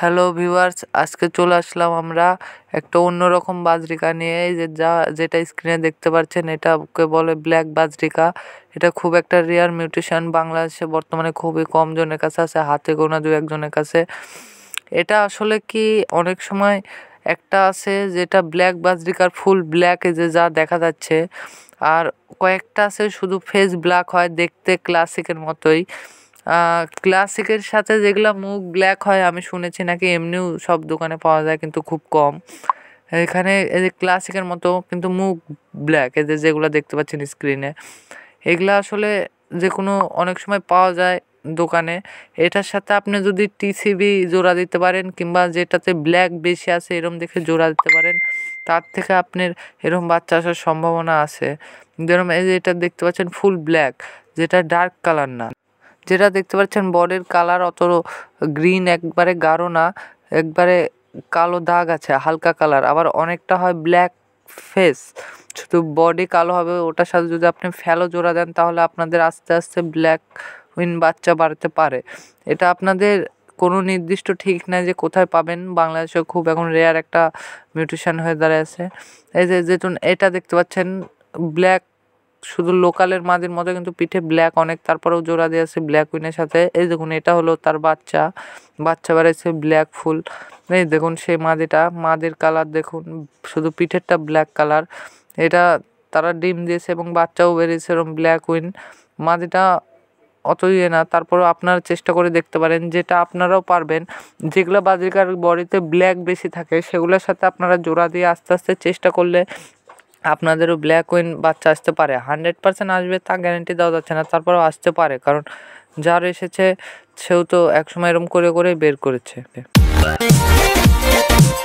hello viewers আজকে চলে আসলাম আমরা একটা অন্যরকম বাজরিকা নিয়ে যে যা যেটা স্ক্রিনে দেখতে পাচ্ছেন এটাকে বলে ব্ল্যাক বাজরিকা এটা খুব একটা রেয়ার মিউটেশন বাংলাদেশে বর্তমানে খুবই কম জনের কাছে আছে হাতে গোনা দু একজনের কাছে এটা আসলে কি অনেক সময় একটা আছে যেটা ব্ল্যাক বাজরিকার ফুল ব্ল্যাক যে যা দেখা যাচ্ছে আর কয়েকটা আছে শুধু ফেস ব্ল্যাক হয় দেখতে ক্লাসিকের মতোই ক্লাসিকের সাথে যেগুলো মুখ ব্ল্যাক হয় আমি শুনেছি নাকি এমনিও সব দোকানে পাওয়া যায় কিন্তু খুব কম এখানে এই যে ক্লাসিকের মতো কিন্তু মুখ ব্ল্যাক এদের যেগুলো দেখতে পাচ্ছেন স্ক্রিনে এগুলো আসলে যে কোনো অনেক সময় পাওয়া যায় দোকানে এটার সাথে আপনি যদি টিসিবি জোড়া দিতে পারেন কিংবা যেটাতে ব্ল্যাক বেশি আছে এরম দেখে জোড়া দিতে পারেন তার থেকে আপনার এরম বাচ্চা আসার সম্ভাবনা আছে যেরকম এই যে এটা দেখতে পাচ্ছেন ফুল ব্ল্যাক যেটা ডার্ক কালার না যেটা দেখতে পাচ্ছেন বডির কালার অত গ্রিন একবারে গাঢ় না একবারে কালো দাগ আছে হালকা কালার আবার অনেকটা হয় ব্ল্যাক ফেস শুধু বডি কালো হবে ওটার সাথে যদি আপনি ফ্যালো জোড়া দেন তাহলে আপনাদের আস্তে আস্তে ব্ল্যাক হীন বাচ্চা বাড়াতে পারে এটা আপনাদের কোনো নির্দিষ্ট ঠিক নাই যে কোথায় পাবেন বাংলাদেশে খুব এখন রেয়ার একটা মিউটেশন হয়ে দাঁড়িয়েছে এই যে যেটুন এটা দেখতে পাচ্ছেন ব্ল্যাক শুধু লোকালের মাদের মতো কিন্তু পিঠে ব্ল্যাক অনেক তারপরেও জোড়া দিয়ে আছে ব্ল্যাক উইনের সাথে এই দেখুন এটা হলো তার বাচ্চা বাচ্চা বেড়েছে ব্ল্যাক ফুল এই দেখুন সেই মাদিটা মাদের কালার দেখুন শুধু পিঠেরটা ব্ল্যাক কালার এটা তারা ডিম দিয়েছে এবং বাচ্চাও বেরিয়েছে এরকম ব্ল্যাক উইন মাদিটা অত ইয়ে না তারপর আপনারা চেষ্টা করে দেখতে পারেন যেটা আপনারাও পারবেন যেগুলো বাজিকার বডিতে ব্ল্যাক বেশি থাকে সেগুলোর সাথে আপনারা জোড়া দিয়ে আস্তে আস্তে চেষ্টা করলে আপনাদেরও ব্ল্যাক উইন বাচ্চা আসতে পারে হান্ড্রেড পার্সেন্ট আসবে তা গ্যারেন্টি দেওয়া যাচ্ছে না তারপরেও আসতে পারে কারণ যার এসেছে সেও তো একসময় এরম করে করে বের করেছে